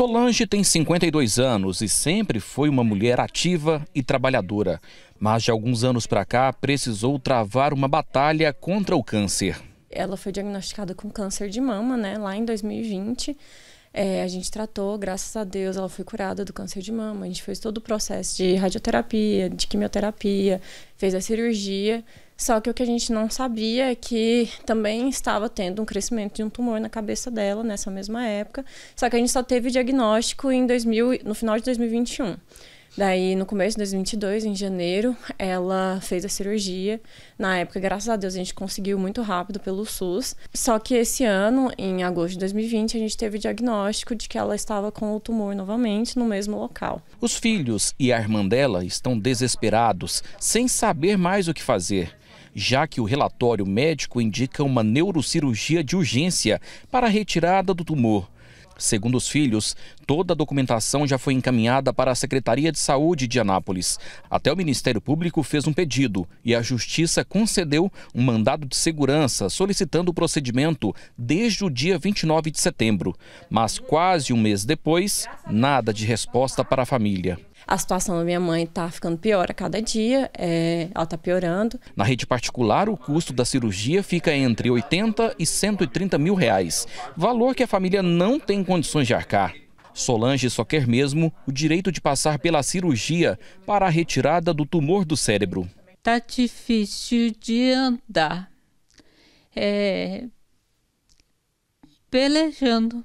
Solange tem 52 anos e sempre foi uma mulher ativa e trabalhadora, mas de alguns anos para cá precisou travar uma batalha contra o câncer. Ela foi diagnosticada com câncer de mama, né, lá em 2020. É, a gente tratou, graças a Deus, ela foi curada do câncer de mama. A gente fez todo o processo de radioterapia, de quimioterapia, fez a cirurgia. Só que o que a gente não sabia é que também estava tendo um crescimento de um tumor na cabeça dela nessa mesma época. Só que a gente só teve o diagnóstico em 2000, no final de 2021. Daí, no começo de 2022, em janeiro, ela fez a cirurgia. Na época, graças a Deus, a gente conseguiu muito rápido pelo SUS. Só que esse ano, em agosto de 2020, a gente teve o diagnóstico de que ela estava com o tumor novamente no mesmo local. Os filhos e a irmã dela estão desesperados, sem saber mais o que fazer já que o relatório médico indica uma neurocirurgia de urgência para a retirada do tumor. Segundo os filhos, toda a documentação já foi encaminhada para a Secretaria de Saúde de Anápolis. Até o Ministério Público fez um pedido e a Justiça concedeu um mandado de segurança solicitando o procedimento desde o dia 29 de setembro. Mas quase um mês depois, nada de resposta para a família. A situação da minha mãe está ficando pior a cada dia, é, ela está piorando. Na rede particular, o custo da cirurgia fica entre 80 e 130 mil reais, valor que a família não tem condições de arcar. Solange só quer mesmo o direito de passar pela cirurgia para a retirada do tumor do cérebro. Tá difícil de andar. É, pelejando,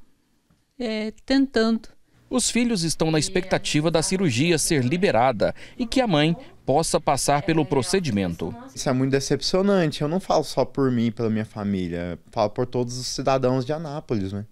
é, tentando. Os filhos estão na expectativa da cirurgia ser liberada e que a mãe possa passar pelo procedimento. Isso é muito decepcionante. Eu não falo só por mim, pela minha família. falo por todos os cidadãos de Anápolis, né?